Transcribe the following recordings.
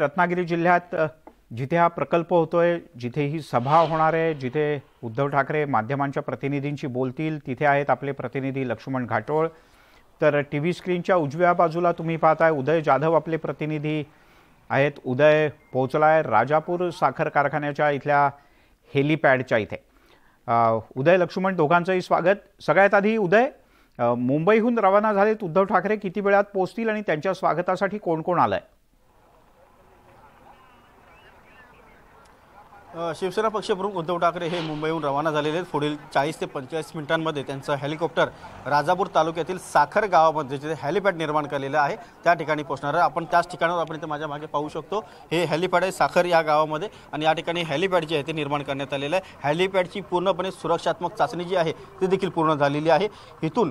रत्नागिरी जिल्ह्यात जिथे हा प्रकल्प होतोय जिथे ही सभा होणार आहे जिथे उद्धव ठाकरे माध्यमांच्या प्रतिनिधींशी बोलतील तिथे आहेत आपले प्रतिनिधी लक्ष्मण घाटोळ तर टी व्ही स्क्रीनच्या उजव्या बाजूला तुम्ही पाहताय उदय जाधव आपले प्रतिनिधी आहेत उदय पोहोचला आहे राजापूर साखर कारखान्याच्या इथल्या हेलिपॅडच्या इथे उदय लक्ष्मण दोघांचंही स्वागत सगळ्यात आधी उदय मुंबईहून रवाना झालेत उद्धव ठाकरे किती वेळात पोहोचतील आणि त्यांच्या स्वागतासाठी कोण कोण आलं आहे शिवसेना पक्षप्रमुख उद्धव ठाकरे हे मुंबईहून रवाना झालेले आहेत पुढील चाळीस ते पंचेचाळीस मिनिटांमध्ये त्यांचं हेलिकॉप्टर राजापूर तालुक्यातील साखर गावामध्ये जिथे हॅलिपॅड निर्माण केलेलं आहे त्या ठिकाणी पोहोचणार आहे आपण त्याच ठिकाणावर आपण इथे माझ्या मागे पाहू शकतो हे हॅलिपॅड आहे साखर या गावामध्ये आणि या ठिकाणी हॅलिपॅड जे आहे ते निर्माण करण्यात आलेलं आहे हॅलिपॅडची पूर्णपणे सुरक्षात्मक चाचणी जी आहे ती देखील पूर्ण झालेली आहे इथून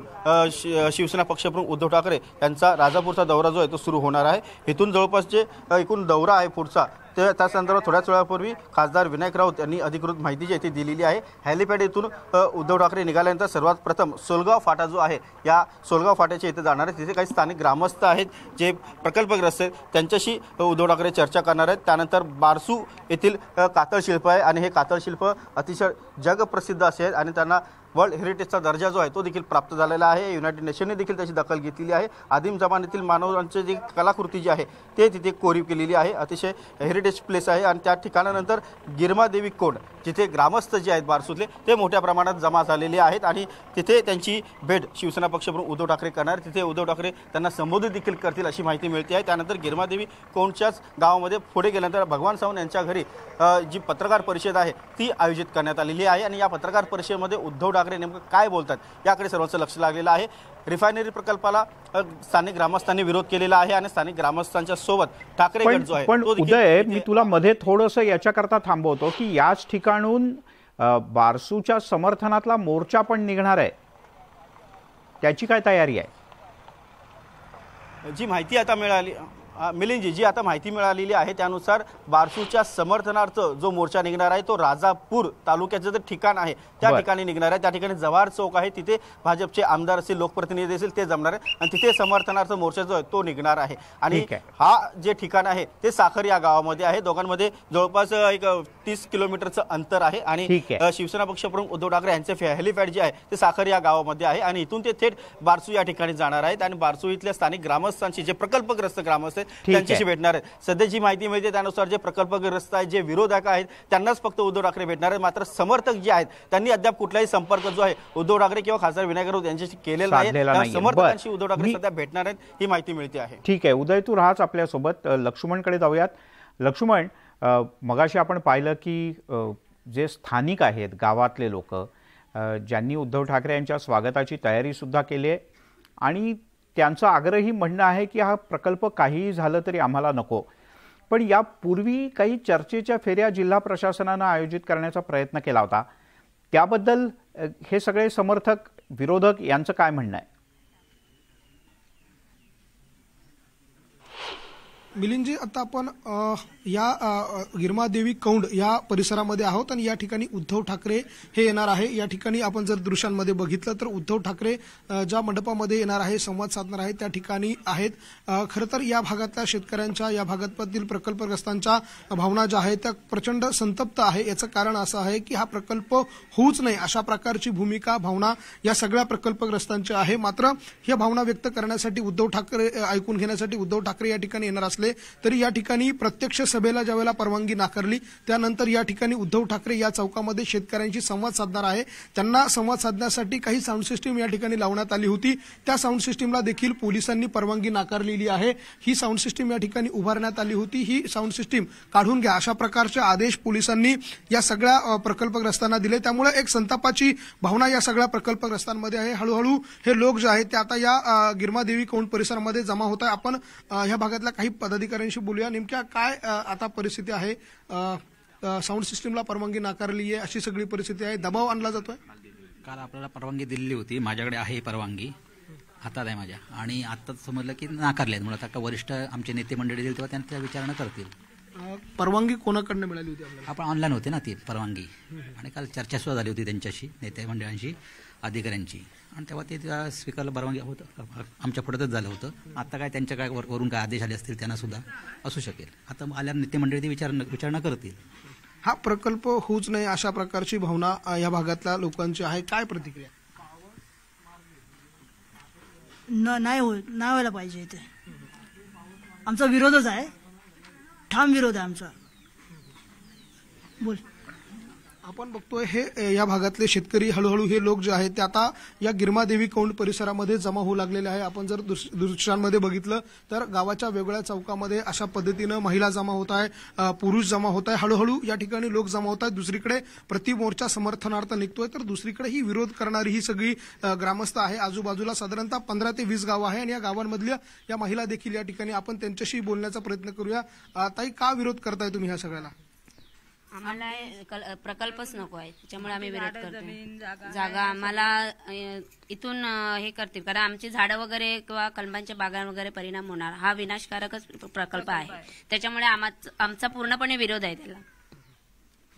शिवसेना पक्षप्रमुख उद्धव ठाकरे यांचा राजापूरचा दौरा जो आहे तो सुरू होणार आहे इथून जवळपास जे एकूण दौरा आहे पुढचा त्या त्या संदर्भात थोड्याच वेळापूर्वी खासदार विनायक राऊत यांनी अधिकृत माहिती जी येथे दिलेली आहे हॅलिपॅड येथून उद्धव ठाकरे निघाल्यानंतर सर्वात प्रथम सोलगाव फाटा जो आहे या सोलगाव फाट्याच्या इथे जाणार आहे तिथे काही स्थानिक ग्रामस्थ आहेत जे प्रकल्पग्रस्त आहेत त्यांच्याशी उद्धव ठाकरे चर्चा करणार आहेत त्यानंतर बारसू येथील कातळशिल्प आहे आणि हे कातळशिल्प अतिशय जगप्रसिद्ध असे आहेत आणि त्यांना वर्ल्ड हेरिटेजचा दर्जा जो आहे तो देखील प्राप्त झालेला आहे युनायटेड नेशनने देखील त्याची दखल घेतलेली आहे आदिम जमान्यातील मानवांची जी कलाकृती जी आहे ते तिथे कोरीव केलेली आहे अतिशय हेरिटेज प्लेस आहे आणि त्या ठिकाणानंतर गिरमादेवी कोंड जिथे ग्रामस्थ जे आहेत बारसूतले ते मोठ्या प्रमाणात जमा झालेले आहेत आणि तिथे त्यांची भेट शिवसेना पक्षप्रमुख उद्धव ठाकरे करणार तिथे उद्धव ठाकरे त्यांना संबोधित देखील करतील अशी माहिती मिळते आहे त्यानंतर गिरमादेवी कोंडच्याच गावामध्ये पुढे गेल्यानंतर भगवान सावंत यांच्या घरी जी पत्रकार परिषद आहे ती आयोजित करण्यात आलेली आहे आणि या पत्रकार परिषदेमध्ये उद्धव ठाकरे ठाकरे नेमकं काय बोलतात याकडे सर्वांचं लक्ष लागलेलं आहे रिफायनरी प्रकल्पाला स्थानिक ग्रामस्थांनी विरोध केलेला आहे आणि स्थानिक ग्रामस्थांच्या सोबत ठाकरे जो आहे पण उदय मी तुला मध्ये याच्या याच्याकरता थांबवतो की याच ठिकाणून बारसूच्या समर्थनातला मोर्चा पण निघणार आहे त्याची काय तयारी आहे जी माहिती आता मिळाली मिलिंदजी जी आता माहिती मिळालेली आहे त्यानुसार बारसूच्या समर्थनार्थ जो मोर्चा निघणार आहे तो राजापूर तालुक्याचं जे ठिकाण आहे त्या ठिकाणी निघणार आहे त्या ठिकाणी जवाहर चौक आहे तिथे भाजपचे आमदार असतील लोकप्रतिनिधी असतील ते जमणार आहे आणि तिथे समर्थनार्थ मोर्चा जो आहे तो निघणार आहे आणि हा जे ठिकाण आहे ते साखर या गावामध्ये आहे दोघांमध्ये जवळपास एक तीस किलोमीटरचं अंतर आहे आणि शिवसेना पक्षप्रमुख उद्धव ठाकरे यांचे हेलिपॅड जे आहे ते साखर या गावामध्ये आहे आणि इथून ते थेट बारसू या ठिकाणी जाणार आहेत आणि बारसू इथल्या स्थानिक ग्रामस्थांशी जे प्रकल्पग्रस्त ग्रामस्थ त्यांच्याशी भेटणार आहेत सध्या जी माहिती मिळते त्यानुसार जे प्रकल्पग्रस्त आहेत जे विरोधक आहेत त्यांनाच फक्त उद्धव ठाकरे भेटणार आहेत मात्र समर्थक जे आहेत त्यांनी अद्याप कुठलाही संपर्क जो आहे उद्धव ठाकरे किंवा खासदार विनायक राऊत यांच्याशी केलेला आहे समर्थकांशी उद्धव ठाकरे सध्या भेटणार आहेत ही माहिती मिळते आहे ठीक आहे उदय तू राहाच आपल्यासोबत लक्ष्मणकडे जाऊयात लक्ष्मण मगाशी आपण पाहिलं की जे स्थानिक आहेत गावातले लोक ज्यांनी उद्धव ठाकरे यांच्या स्वागताची तयारीसुद्धा केली आहे आणि त्यांचं आग्रही म्हणणं आहे की हा प्रकल्प काहीही झालं तरी आम्हाला नको पण यापूर्वी काही चर्चेच्या फेऱ्या जिल्हा प्रशासनानं आयोजित करण्याचा प्रयत्न केला होता त्याबद्दल हे सगळे समर्थक विरोधक यांचं काय म्हणणं आहे मिलिंदजी आता आपण या गिरमादेवी कौंड या परिसरामध्ये आहोत आणि या ठिकाणी उद्धव ठाकरे हे येणार आहे या ठिकाणी आपण जर दृश्यांमध्ये बघितलं तर उद्धव ठाकरे ज्या मंडपामध्ये येणार आहे संवाद साधणार आहे त्या ठिकाणी आहेत खरं तर या भागातल्या शेतकऱ्यांच्या या भागातील प्रकल्पग्रस्तांच्या भावना ज्या आहेत त्या प्रचंड संतप्त आहे याचं कारण असं आहे की हा प्रकल्प होऊच नाही अशा प्रकारची भूमिका भावना या सगळ्या प्रकल्पग्रस्तांची आहे मात्र या भावना व्यक्त करण्यासाठी उद्धव ठाकरे ऐकून घेण्यासाठी उद्धव ठाकरे या ठिकाणी येणार असले तरी या ठिकाणी प्रत्यक्ष सभेला ज्यावेळेला परवानगी नाकारली त्यानंतर या ठिकाणी उद्धव ठाकरे या चौकामध्ये शेतकऱ्यांशी संवाद साधणार आहे त्यांना संवाद साधण्यासाठी काही साऊंड सिस्टीम या ठिकाणी लावण्यात आली होती त्या साऊंड सिस्टीमला देखील पोलिसांनी परवानगी नाकारलेली आहे ही साऊंड सिस्टीम या ठिकाणी उभारण्यात आली होती ही साऊंड सिस्टीम काढून घ्या अशा प्रकारचे आदेश पोलिसांनी या सगळ्या प्रकल्पग्रस्तांना दिले त्यामुळे एक संतापाची भावना या सगळ्या प्रकल्पग्रस्तांमध्ये आहे हळूहळू हे लोक जे आहेत ते आता या गिरमादेवी कोंड परिसरामध्ये जमा होत आहे आपण ह्या भागातल्या काही पद पदाधिकाऱ्यांशी बोलूया नेमक्या काय आता परिस्थिती आहे साऊंड सिस्टीमला परवानगी नाकारली आहे अशी सगळी परिस्थिती आहे दबाव आणला जातोय काल आपल्याला परवानगी दिलेली होती माझ्याकडे आहे परवानगी हातात आहे माझ्या आणि आता समजलं की नाकारले आहेत म्हणून आता वरिष्ठ आमचे नेते मंडळी तेव्हा त्यांना विचारणा करतील परवानगी कोणाकडनं मिळाली होती आपण ऑनलाईन होते ना ती परवानगी आणि काल चर्चा सुद्धा झाली होती त्यांच्याशी नेते मंडळांशी अधिकाऱ्यांची आणि तेव्हा ते त्या स्पीकरला परवानगी होतं आमच्या पुढतच झालं होतं आता काय त्यांच्या काय वरून काय आदेश आले असतील त्यांना सुद्धा असू शकेल आता नेते नेतेमंडळी ते विचार विचारणा करतील हा प्रकल्प होऊच नाही अशा प्रकारची भावना या भागातल्या लोकांची आहे काय प्रतिक्रिया नाही हो नाही व्हायला पाहिजे इथे आमचा विरोधच आहे ठाम विरोध आहे आमचा बोल आपण बघतोय हे या भागातले शेतकरी हळूहळू हे लोक जे आहेत ते आता या गिरमादेवी कौंड परिसरामध्ये जमा होऊ लागलेले आहे आपण जर दृश्यांमध्ये बघितलं तर गावाच्या वेगळ्या चौकामध्ये अशा पद्धतीनं महिला जमा होत आहे पुरुष जमा होत आहे हळूहळू या ठिकाणी लोक जमा होत आहेत दुसरीकडे प्रतिमोर्चा समर्थनार्थ निघतोय तर दुसरीकडे ही विरोध करणारी ही सगळी ग्रामस्थ आहे आजूबाजूला साधारणतः पंधरा ते वीस गावं आहे आणि या गावांमधल्या या महिला देखील या ठिकाणी आपण त्यांच्याशी बोलण्याचा प्रयत्न करूया ताई का विरोध करताय तुम्ही ह्या सगळ्याला आम्हाला प्रकल्पच नको आहे त्याच्यामुळे आम्ही विरोध करतो जागा आम्हाला इथून हे करते कारण आमची झाडं वगैरे किंवा कलमांच्या बागा वगैरे परिणाम होणार हा विनाशकारकच प्रकल्प आहे त्याच्यामुळे आमचा पूर्णपणे विरोध आहे त्याला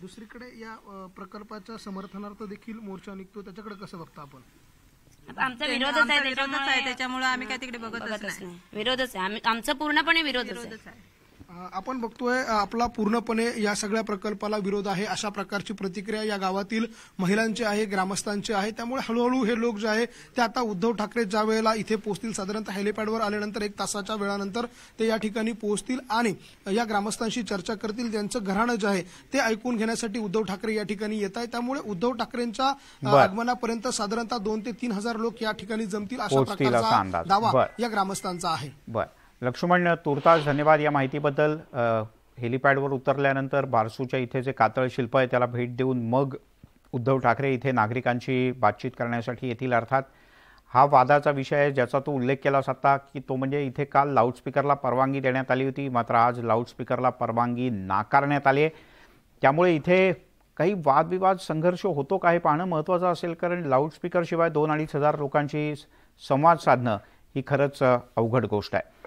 दुसरीकडे या प्रकल्पाच्या समर्थनार्थ देखील मोर्चा निघतो त्याच्याकडे कसं बघतो आपण आता आमचा विरोधच आहे त्याच्यामुळे आम्ही काय तिकडे बघत नाही विरोधच आहे आमचा पूर्णपणे विरोधच आहे आपण बघतोय आपला पूर्णपणे या सगळ्या प्रकल्पाला विरोध आहे अशा प्रकारची प्रतिक्रिया या गावातील महिलांची आहे ग्रामस्थांची आहे त्यामुळे हळूहळू हे लोक जे आहे ते आता उद्धव ठाकरे ज्या वेळेला इथे पोहोचतील साधारणतः हेलिपॅडवर आल्यानंतर एक तासाच्या वेळानंतर ते या ठिकाणी पोहोचतील आणि या ग्रामस्थांशी चर्चा करतील त्यांचं घराणं जे आहे ते ऐकून घेण्यासाठी उद्धव ठाकरे या ठिकाणी येत आहे त्यामुळे उद्धव ठाकरेंच्या आगमनापर्यंत साधारणतः दोन ते तीन हजार लोक या ठिकाणी जमतील अशा प्रकारचा दावा या ग्रामस्थांचा आहे लक्ष्मण तुर्तास धन्यवाद या माहितीबद्दल हेलिपॅडवर उतरल्यानंतर बारसूच्या इथे जे कातळ शिल्प आहे त्याला भेट देऊन मग उद्धव ठाकरे इथे नागरिकांशी बातचीत करण्यासाठी येतील अर्थात हा वादाचा विषय आहे ज्याचा तो उल्लेख केला असता की तो म्हणजे इथे काल लाऊडस्पीकरला परवानगी देण्यात आली होती मात्र आज लाऊडस्पीकरला परवानगी नाकारण्यात आली आहे त्यामुळे इथे काही वादविवाद संघर्ष होतो का हे पाहणं महत्त्वाचं असेल कारण लाऊडस्पीकरशिवाय दोन अडीच हजार लोकांशी संवाद साधणं ही खरंच अवघड गोष्ट आहे